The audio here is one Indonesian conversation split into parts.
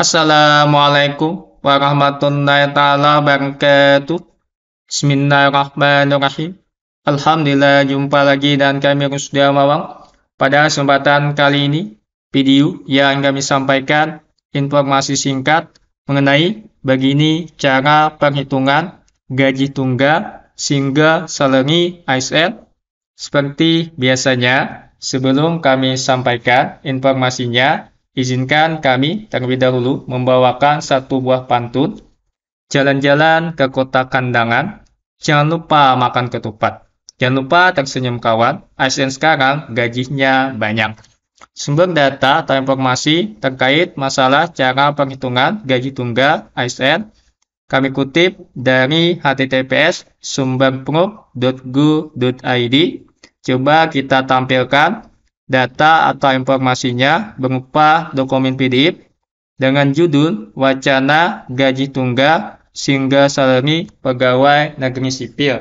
Assalamualaikum warahmatullahi taala wabarakatuh. Bismillahirrahmanirrahim. Alhamdulillah jumpa lagi dan kami Rusda Mawang. Pada kesempatan kali ini, video yang kami sampaikan informasi singkat mengenai begini cara perhitungan gaji tunggal single salary ASN. Seperti biasanya, sebelum kami sampaikan informasinya, Izinkan kami terlebih dahulu membawakan satu buah pantun. Jalan-jalan ke kota kandangan, jangan lupa makan ketupat. Jangan lupa tersenyum kawan, ASN sekarang gajinya banyak. Sumber data atau informasi terkait masalah cara perhitungan gaji tunggal ASN kami kutip dari https sumberpro.go.id. Coba kita tampilkan data atau informasinya berupa dokumen PDF dengan judul Wacana Gaji Tunggal Single Salary Pegawai Negeri Sipil.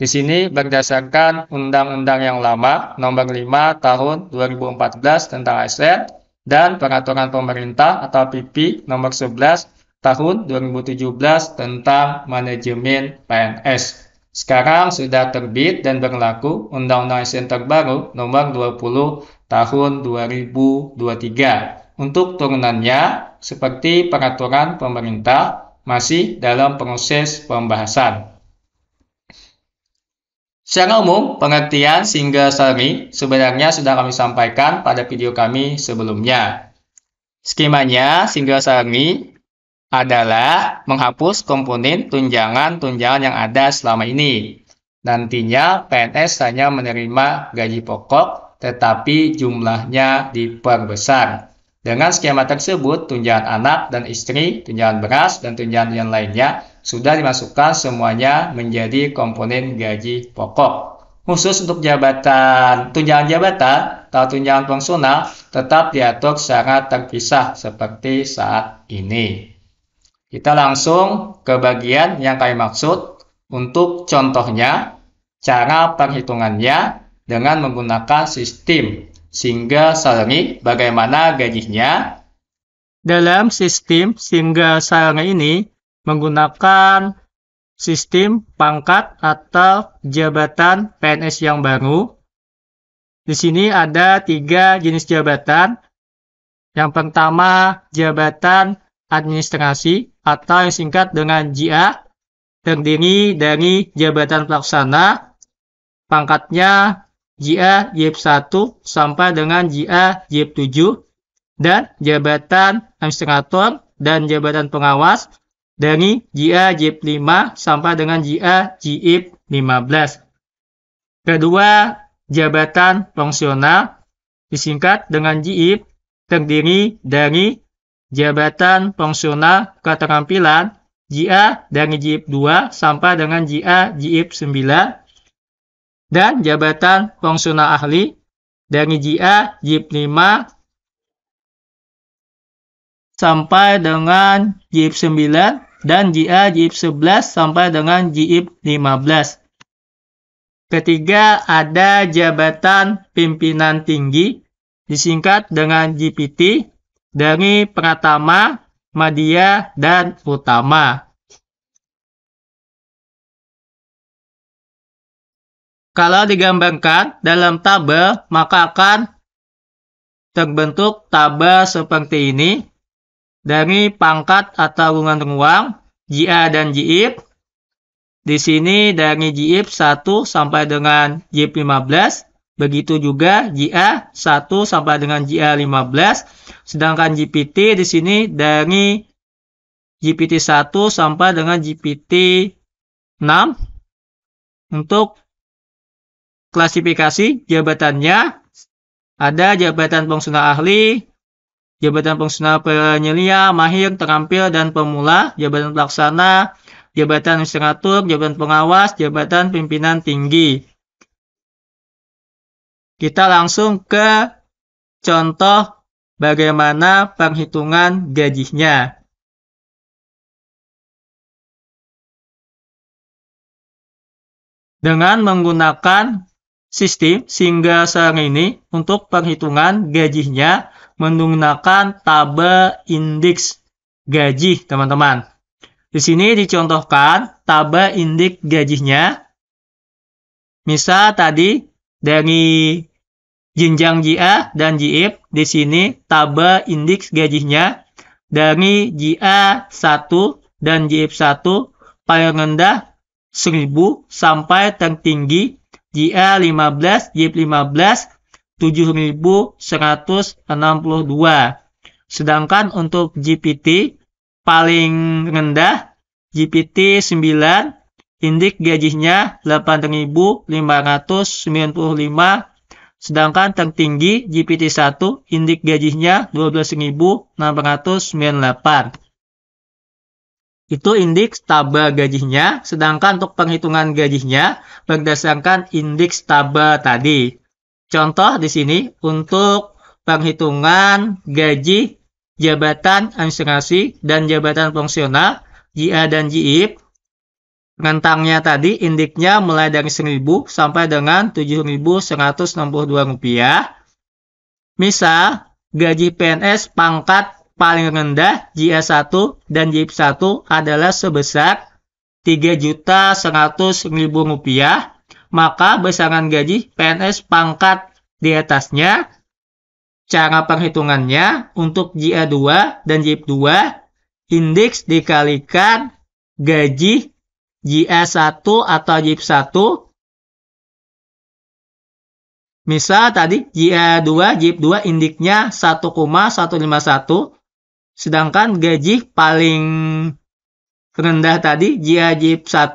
Di sini berdasarkan Undang-Undang yang lama Nomor 5 Tahun 2014 tentang ASN dan Peraturan Pemerintah atau PP Nomor 11 Tahun 2017 tentang Manajemen PNS. Sekarang sudah terbit dan berlaku Undang-Undang ASN terbaru nomor 20 tahun 2023. Untuk turunannya, seperti peraturan pemerintah, masih dalam proses pembahasan. Secara umum, pengertian single salary sebenarnya sudah kami sampaikan pada video kami sebelumnya. Skemanya, single salary adalah menghapus komponen tunjangan-tunjangan yang ada selama ini. Nantinya PNS hanya menerima gaji pokok tetapi jumlahnya diperbesar. Dengan skema tersebut, tunjangan anak dan istri, tunjangan beras, dan tunjangan yang lainnya sudah dimasukkan semuanya menjadi komponen gaji pokok. Khusus untuk jabatan, tunjangan jabatan atau tunjangan fungsional tetap diatur secara terpisah seperti saat ini. Kita langsung ke bagian yang kami maksud untuk contohnya cara perhitungannya dengan menggunakan sistem single salary bagaimana gajinya. Dalam sistem single salary ini menggunakan sistem pangkat atau jabatan PNS yang baru. Di sini ada tiga jenis jabatan. Yang pertama, jabatan administrasi atau yang singkat dengan JA terdiri dari jabatan pelaksana, pangkatnya JA JIP 1 sampai dengan JA JIP 7 dan jabatan administrator dan jabatan pengawas dari JA JIP 5 sampai dengan JA JIP 15 Kedua, jabatan fungsional disingkat dengan JIP terdiri dari jabatan fungsional keterampilan JA dari JIP 2 sampai dengan JA JIP 9 dan jabatan fungsional ahli dari JA JIP 5 sampai dengan JIP 9 dan JA JIP 11 sampai dengan JIP 15. Ketiga, ada jabatan pimpinan tinggi disingkat dengan GPT dari Pratama, media dan Utama. Kalau digambarkan dalam tabel, maka akan terbentuk tabel seperti ini dari pangkat atau ruangan ruang JA dan JIP. Di sini dari JIP 1 sampai dengan JIP 15 Begitu juga GA 1 sampai dengan GA 15. Sedangkan GPT di sini dari GPT 1 sampai dengan GPT 6. Untuk klasifikasi jabatannya ada jabatan pengusaha ahli, jabatan pengusaha penyelia, mahir, terampil, dan pemula, jabatan pelaksana, jabatan administrator, jabatan pengawas, jabatan pimpinan tinggi. Kita langsung ke contoh bagaimana penghitungan gajinya. Dengan menggunakan sistem singgah sekarang ini untuk penghitungan gajinya menggunakan tabel indeks gaji, teman-teman. Di sini dicontohkan tabel indeks gajinya. Misal tadi dari jenjang JA dan JIP di sini taba indeks gajinya dari JA 1 dan JIP 1 paling rendah 1000 sampai tertinggi JA 15, JIP 15 7162. Sedangkan untuk GPT paling rendah GPT 9 indeks gajinya 8595 Sedangkan tertinggi GPT-1 indik gajinya 12.698. Itu indeks tabel gajinya, sedangkan untuk penghitungan gajinya berdasarkan indeks tabel tadi. Contoh di sini untuk penghitungan gaji jabatan administrasi dan jabatan fungsional JA dan JIP Rentangnya tadi indiknya mulai dari 1000 sampai dengan 7162 rupiah. Misal, gaji PNS pangkat paling rendah JS1 dan JIP1 adalah sebesar 3.100.000 rupiah, maka besaran gaji PNS pangkat di atasnya cara perhitungannya untuk JA2 dan JIP2 indeks dikalikan gaji JS1 atau JIP1 Misal tadi JA2, JIP2 indiknya 1,151 sedangkan gaji paling rendah tadi JA JIP1 3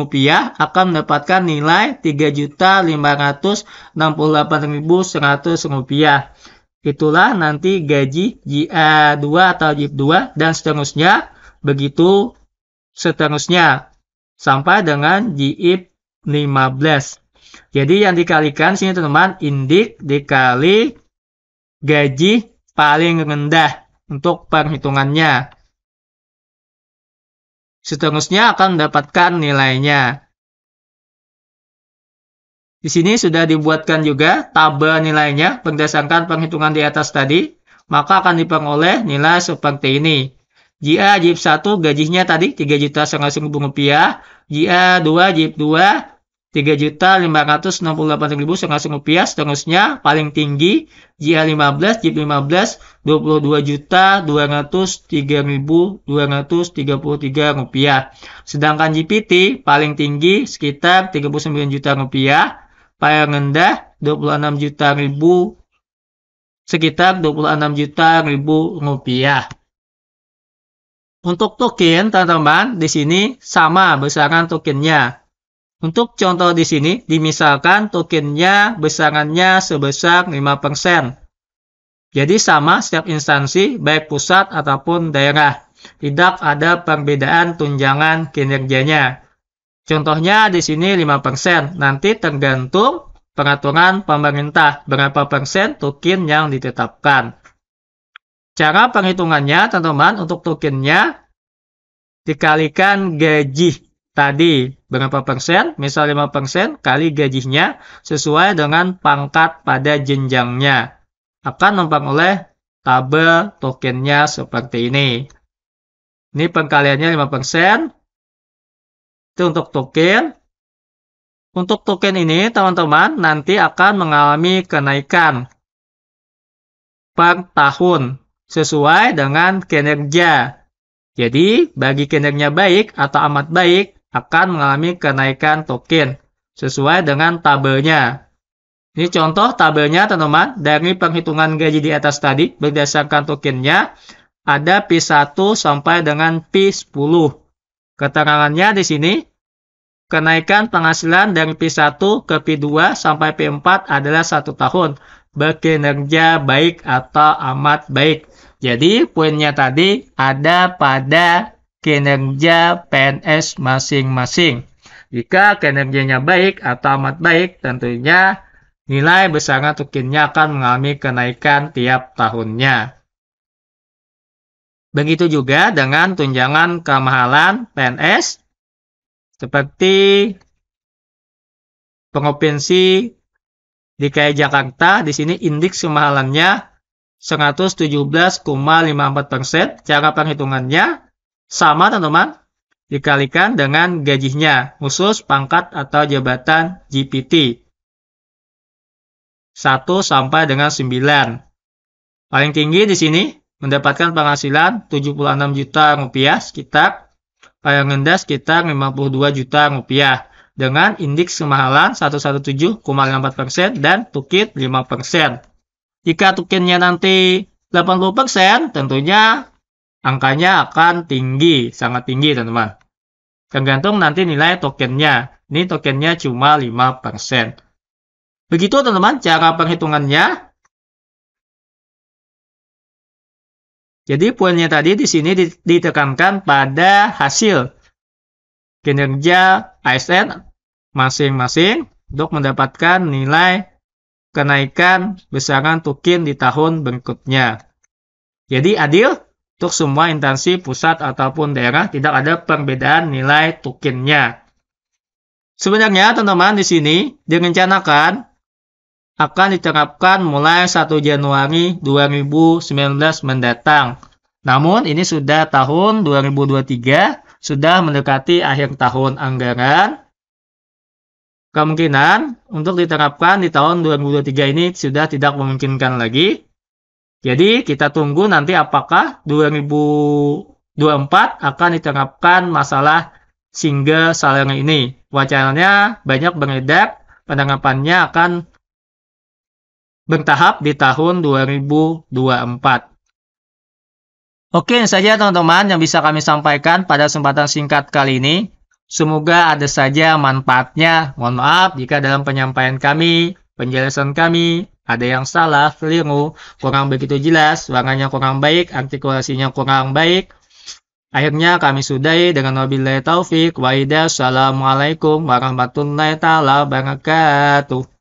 rupiah akan mendapatkan nilai 3.568.100 rupiah. Itulah nanti gaji JA2 atau JIP2 dan seterusnya begitu seterusnya sampai dengan JIP 15. Jadi yang dikalikan sini teman-teman indik dikali gaji paling rendah untuk perhitungannya. Seterusnya akan mendapatkan nilainya. Di sini sudah dibuatkan juga tabel nilainya berdasarkan penghitungan di atas tadi, maka akan diperoleh nilai seperti ini. JA JIP 1 gajinya tadi 3 juta ribu rupiah, JA 2 JIP 2 3 juta lima rupiah seterusnya paling tinggi JA 15 JIP 15 22 juta dua rupiah sedangkan JPT paling tinggi sekitar 39 juta rupiah paling rendah 26 juta ribu sekitar 26 juta ribu rupiah untuk token, teman-teman, di sini sama besaran tokennya. Untuk contoh di sini, dimisalkan tokennya besarannya sebesar 5%. Jadi sama setiap instansi, baik pusat ataupun daerah. Tidak ada perbedaan tunjangan kinerjanya. Contohnya di sini 5%, nanti tergantung peraturan pemerintah berapa persen token yang ditetapkan. Cara penghitungannya, teman-teman, untuk tokennya dikalikan gaji tadi berapa persen, misal 5 persen kali gajinya sesuai dengan pangkat pada jenjangnya. Akan oleh tabel tokennya seperti ini. Ini pengkaliannya 5 persen. Itu untuk token. Untuk token ini, teman-teman, nanti akan mengalami kenaikan per tahun sesuai dengan kinerja. Jadi, bagi kinerja baik atau amat baik akan mengalami kenaikan token sesuai dengan tabelnya. Ini contoh tabelnya teman-teman dari penghitungan gaji di atas tadi berdasarkan tokennya ada P1 sampai dengan P10. Keterangannya di sini kenaikan penghasilan dari P1 ke P2 sampai P4 adalah satu tahun bekinerja baik atau amat baik. Jadi poinnya tadi ada pada kinerja PNS masing-masing. Jika kinerjanya baik atau amat baik, tentunya nilai besaran tukinnya akan mengalami kenaikan tiap tahunnya. Begitu juga dengan tunjangan kemahalan PNS seperti pengopensi DKI Jakarta di sini indeks kemahalannya 117,54 persen. Cara perhitungannya sama teman-teman, dikalikan dengan gajinya, khusus pangkat atau jabatan GPT. 1 sampai dengan 9. Paling tinggi di sini mendapatkan penghasilan 76 juta rupiah sekitar, paling rendah sekitar 52 juta rupiah dengan indeks kemahalan 117,54% dan tukit 5%. Jika tukinnya nanti 80%, tentunya angkanya akan tinggi, sangat tinggi teman-teman. Tergantung nanti nilai tokennya. Ini tokennya cuma 5%. Begitu teman-teman cara perhitungannya. Jadi poinnya tadi di sini ditekankan pada hasil kinerja ASN masing-masing untuk mendapatkan nilai kenaikan besaran tukin di tahun berikutnya. Jadi adil untuk semua instansi pusat ataupun daerah tidak ada perbedaan nilai tukinnya. Sebenarnya teman-teman di sini direncanakan akan diterapkan mulai 1 Januari 2019 mendatang. Namun ini sudah tahun 2023 sudah mendekati akhir tahun anggaran, kemungkinan untuk diterapkan di tahun 2023 ini sudah tidak memungkinkan lagi. Jadi kita tunggu nanti apakah 2024 akan diterapkan masalah single salary ini. Wacananya banyak beredar, penerapannya akan bertahap di tahun 2024. Oke, saja teman-teman yang bisa kami sampaikan pada kesempatan singkat kali ini. Semoga ada saja manfaatnya. Mohon maaf jika dalam penyampaian kami, penjelasan kami, ada yang salah, keliru, kurang begitu jelas, warnanya kurang baik, artikulasinya kurang baik. Akhirnya kami sudahi dengan wabillahi taufiq wa Assalamualaikum warahmatullahi wabarakatuh.